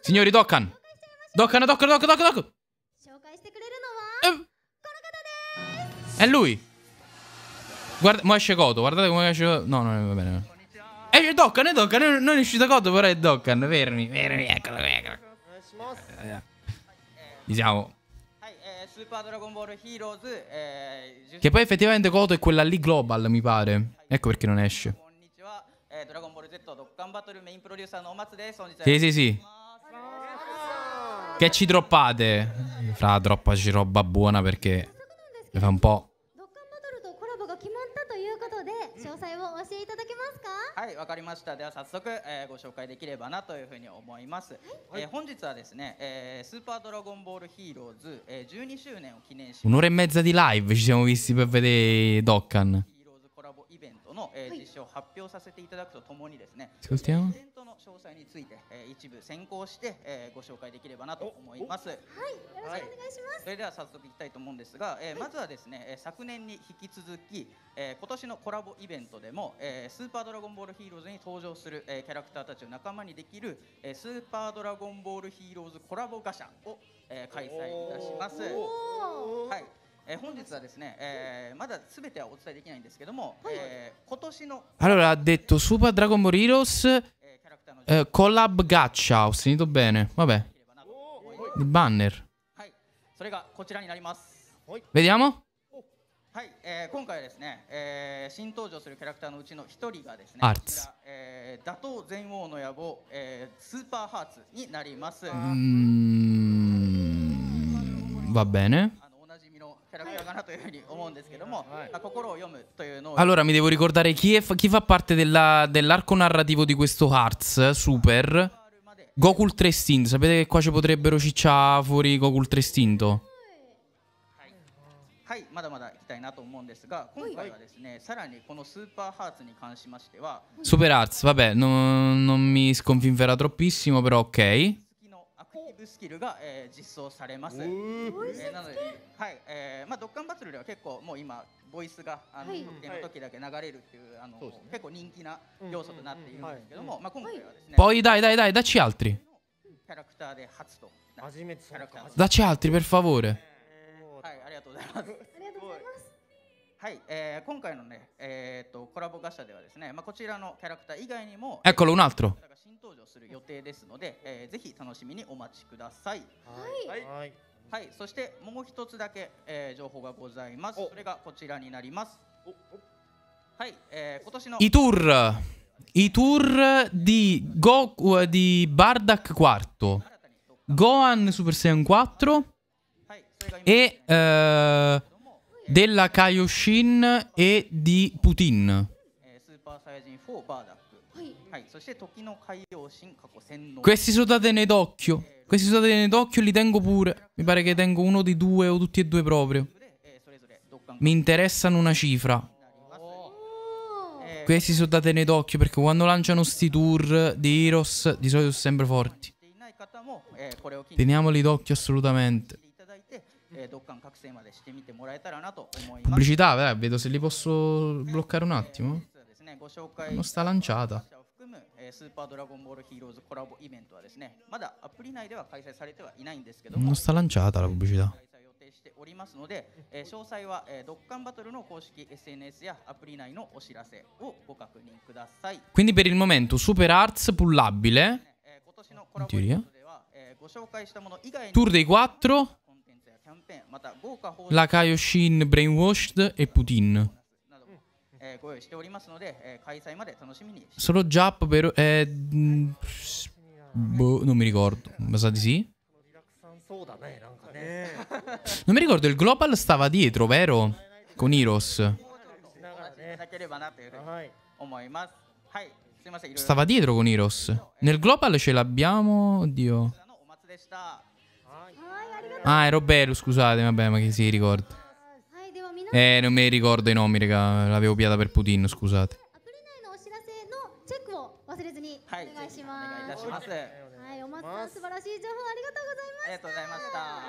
signori Dokkan Dokkan, Dokkan, Dokkan, Dokkan, Dokkan È lui Guarda, ma esce Koto, guardate come esce No, no, va bene Esce Dokkan, è Dokkan, non è uscito Koto, però è Dokkan Fermi, fermi, eccolo, eccolo Diciamo che poi effettivamente Koto è quella lì global, mi pare. Ecco perché non esce. Eh, sì, sì, sì. Che ci droppate? Fra, droppaci roba buona perché mi fa un po'... Eh, eh, eh, Un'ora e mezza di live ci siamo visti per vedere Dokkan. ラボイベントの、えー、実施を発表させていただくとともにですね、イベントの詳細について、えー、一部先行して、えー、ご紹介できればなと思います。はい、よろしくお願いします。それでは早速いきたいと思うんですが、えー、まずはですね、昨年に引き続き、えー、今年のコラボイベントでも、えー、スーパードラゴンボールヒーローズに登場する、えー、キャラクターたちを仲間にできる、えー、スーパードラゴンボールヒーローズコラボガシャを、えー、開催いたします。はい。えー、本日はですね、えー、まだ全てはお伝えできないんですけども、えー、今年の Allora ha detto Super Dragon Ball Heroes eh, collab g a c h a ho sentito bene. Vabbè. Il banner. それがこ Vediamo? はい、えー、今回はですね、えー、新登場するキャラクターのうちの一人がですね、アーツ、えー、打倒全王の野望、えー、スーパーハーツになります。うん、va b e Allora, mi devo ricordare chi, è, chi fa parte dell'arco narrativo di questo Hearts eh, Super Gokul 3 Stint sapete che qua ci potrebbero cicciare fuori Gokul 3 Stinto はい、まだまだ行きたいなと思うんですが、今回はですね、さらにこのスーパーハーツに関しましては。スーパーハーツ、vabbè, non, non mi sconfinferà troppissimo, però ok. 育スキルが、えー、実装されます。えー、なので、はい、えー、まあドッカンバトルでは結構もう今ボイスがあの、はい、特典の時だけ流れるっていうあの、ね、結構人気な要素となっているんですけども、まあ今回はですね。ボイ i dai dai dai d a キャラクターで初と。初めて。d a c ー。i altri per favore。はい、ありがとうございます。はいえー、今回のね、えー、とコラボガシャではですね、まあ、こちらのキャラクター以外にもえ c c o l o un altro 新登場する予定ですので、えー、ぜひ楽しみにお待ちくださいはいはい、はい、そしてもう一つだけ、えー、情報がございますそれがこちらになりますはい、えー、今年のイトゥル、イトゥル、ディ、ゴ i ディ、バーダック、ワット。ゴア g ス h a n s u ワット。はい、i y a n 4 e u della Kaioshin e di Putin. Questi sono soldatene d'occhio. Questi sono soldatene d'occhio li tengo pure. Mi pare che tengo uno di due o tutti e due proprio. Mi interessano una cifra. Questi sono soldatene d'occhio perché quando lanciano sti tour di Eros di solito sono sempre forti. Teniamoli d'occhio assolutamente. 間覚醒までしてみてもらえたらなと思います pubblicità beh, vedo se li posso bloccare un attimo non sta lanciata Non sta lanciata la pubblicità Quindi per il momento Super Arts pullabile in teoria Tour dei 4 la Kaioshin Brainwashed e Putin. Solo Jap per... Eh, boh, non mi ricordo, ma sa di sì? Non mi ricordo, il Global stava dietro, vero? Con Heroes. Stava dietro con Heroes. Nel Global ce l'abbiamo... Oddio. Ah, ero Robello, scusate, vabbè, ma chi si ricorda? Eh, non mi ricordo i nomi, raga. L'avevo piata per Putin, scusate.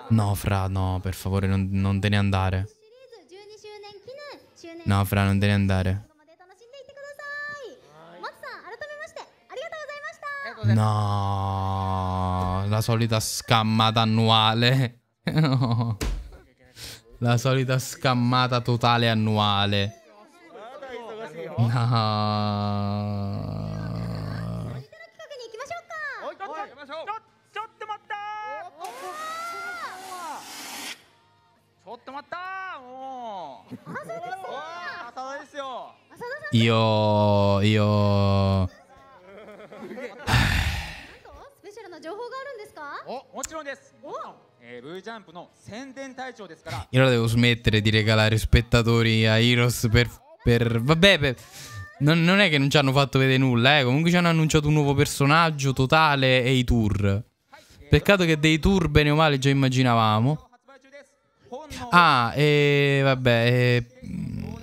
No, fra, no, per favore, non, non te ne andare. No, fra, non te ne andare. No, la solita scammata annuale. La solita scammata totale annuale. No. ちょっと待ったうですよんいよいよスペシャル情報があるんですかおもちろんですお Io la devo smettere di regalare spettatori a Heroes per... per... Vabbè, per... Non, non, è che non ci hanno fatto vedere nulla, eh. Comunque ci hanno annunciato un nuovo personaggio totale e i tour. Peccato che dei tour, bene o male, già immaginavamo. Ah, e vabbè. E... Mm,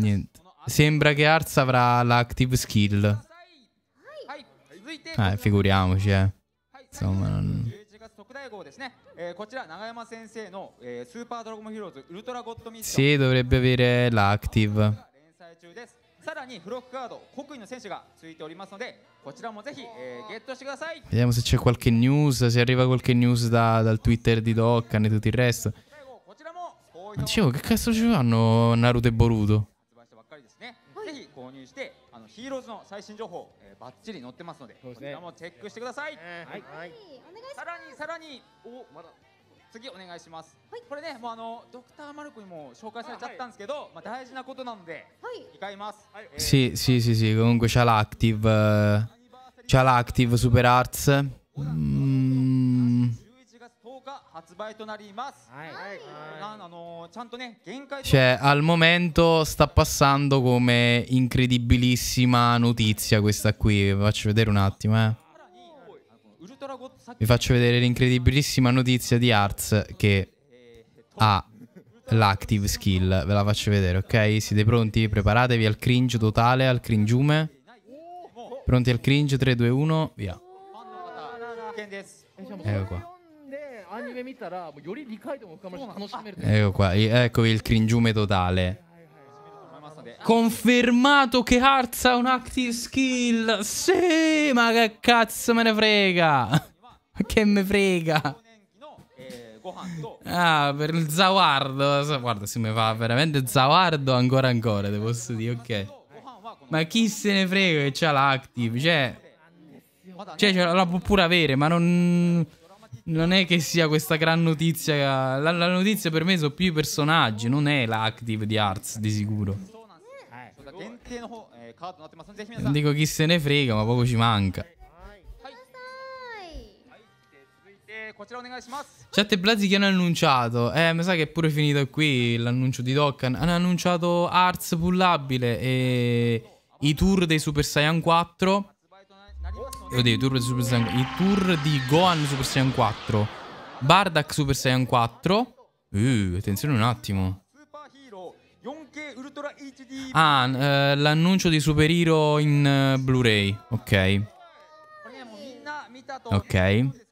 niente. Sembra che Arz avrà l'active skill. Eh, figuriamoci, eh insomma non... sì, dovrebbe avere l'active. さらにフロックカード国位の選手がついておりますのでこちらもぜひ、えー、ゲットしてください vediamo se c'è qualche news se arriva qualche news da, dal twitter di Dokkan e tutto il resto dicevo che cazzo ci fanno Naruto e Boruto のヒーローズの最新情報、えー、バッチリ載ってますので、ね、こちらもチェックしてください。えー、はい、はい、さらにさらに、お、まだ。次お願いします、はい、これねもうあのドクターマルコにも紹介されちゃったんですけど、まあ大事なことなので、はい、控えます。はい、sì し、し、sì sì comunque c'è l'Active c'è l'Active Super Arts mm. Cioè, al momento sta passando come incredibilissima notizia questa qui. Vi faccio vedere un attimo, eh. Vi faccio vedere l'incredibilissima notizia di Arts che ha l'active skill. Ve la faccio vedere, ok? Siete pronti? Preparatevi al cringe totale, al cringiume. Pronti al cringe? 3, 2, 1, via. Ecco qua. Ecco qua, ecco il cringiume totale. Confermato che Arza ha un active skill. Sì, ma che cazzo me ne frega. Che me frega. Ah, per il Zawardo. Guarda, si mi fa veramente Zawardo ancora ancora, te dire, ok. Ma chi se ne frega che c'ha l'active? Cioè... Cioè, la può pure avere, ma non non è che sia questa gran notizia. La, la notizia per me sono più i personaggi, non è la Active di Arts di sicuro. Non dico chi se ne frega, ma poco ci manca. Chat e Blasi che hanno annunciato. Eh, mi sa che è pure finito qui l'annuncio di Dokkan. Hanno annunciato Arts pullabile e i tour dei Super Saiyan 4 Oddio, tour di Super Saiyan I tour di Gohan Super Saiyan 4. Bardak Super Saiyan 4. Uh, attenzione un attimo. Ah, eh, l'annuncio di Super Hero in uh, Blu-ray. Ok. Ok.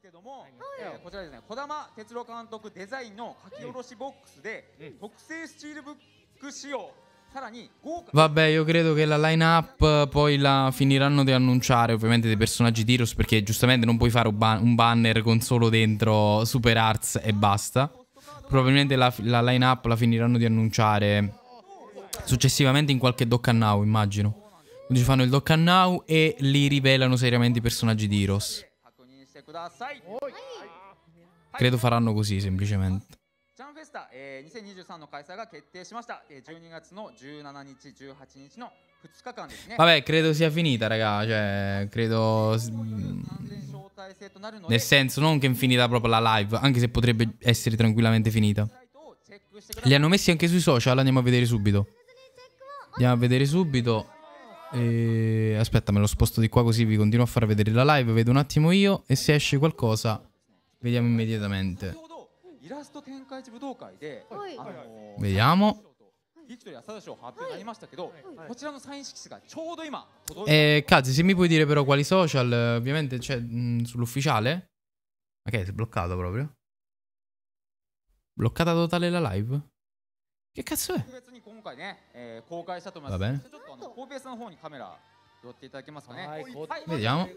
Kodama こちらですね、児玉哲郎監督デザインの書き下ろしボックスで、特製スチールブック仕様 Vabbè, io credo che la line-up eh, poi la finiranno di annunciare, ovviamente, dei personaggi Tyros, perché giustamente non puoi fare un, banner con solo dentro Super Arts e basta. Probabilmente la, la line-up la finiranno di annunciare successivamente in qualche Dock Now, immagino. Quindi ci fanno il Dock Now e li rivelano seriamente i personaggi di Heroes. Ecco, ecco, credo faranno così, semplicemente. でした、えー、2023の開催が決定しました、えー、12月の17日18日の Vabbè, credo sia finita, raga. Cioè, credo. Nel senso, non che è finita proprio la live, anche se potrebbe essere tranquillamente finita. Li hanno messi anche sui social, andiamo a vedere subito. Andiamo a vedere subito. E... Aspetta, me lo sposto di qua così vi continuo a far vedere la live. Vedo un attimo io e se esce qualcosa, vediamo immediatamente. イラスト展開地武道会で、はいあのー、vediamo ビクトリー朝田賞発表になりましたけど、こちらのサイン色紙がちょうど今 Eh, Kazi, se mi puoi dire però quali social, eh, ovviamente c'è mh, mm, sull'ufficiale. Ma che è bloccato proprio? Bloccata totale la live? Che cazzo è? Va bene. Vediamo.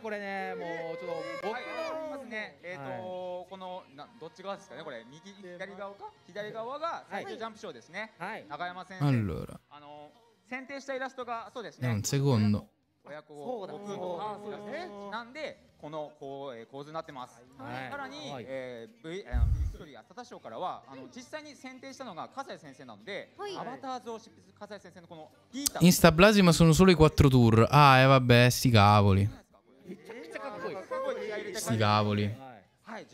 これねもうちょっと僕のますねえっ、ー、と、はい、このなどっち側ですかねこれ右左側か左側が最終ジャンプショーですね、はい、中山先生 a l あの選定したイラストがそうですね un s e c 親子をそうだそうですねなんでこのこう、えー、構図になってます、はい、さらに、はいえー、V あのビストリー浅田賞からはあの実際に選定したのが加井先生なので、はい、アバターズを執筆先生のこのギータ。n sta plasma sono solo i q u ー、t t sti cavoli Sti cavoli. sti cavoli ah,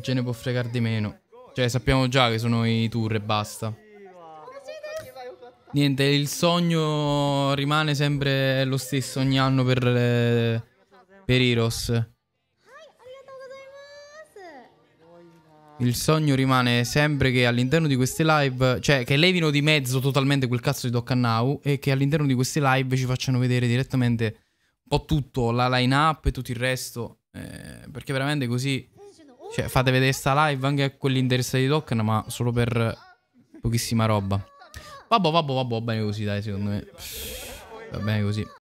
ce ne può fregare di meno cioè sappiamo già che sono i tour e basta niente il sogno rimane sempre lo stesso ogni anno per eh, per Heroes Il sogno rimane sempre che all'interno di queste live, cioè che levino di mezzo totalmente quel cazzo di Dokkan Now e che all'interno di queste live ci facciano vedere direttamente un po' tutto, la line up e tutto il resto, eh, perché veramente così, cioè fate vedere sta live anche a quelli interessati di Dokkan, ma solo per pochissima roba. Vabbè, vabbè, vabbè, va bene così dai, secondo me. Va bene così.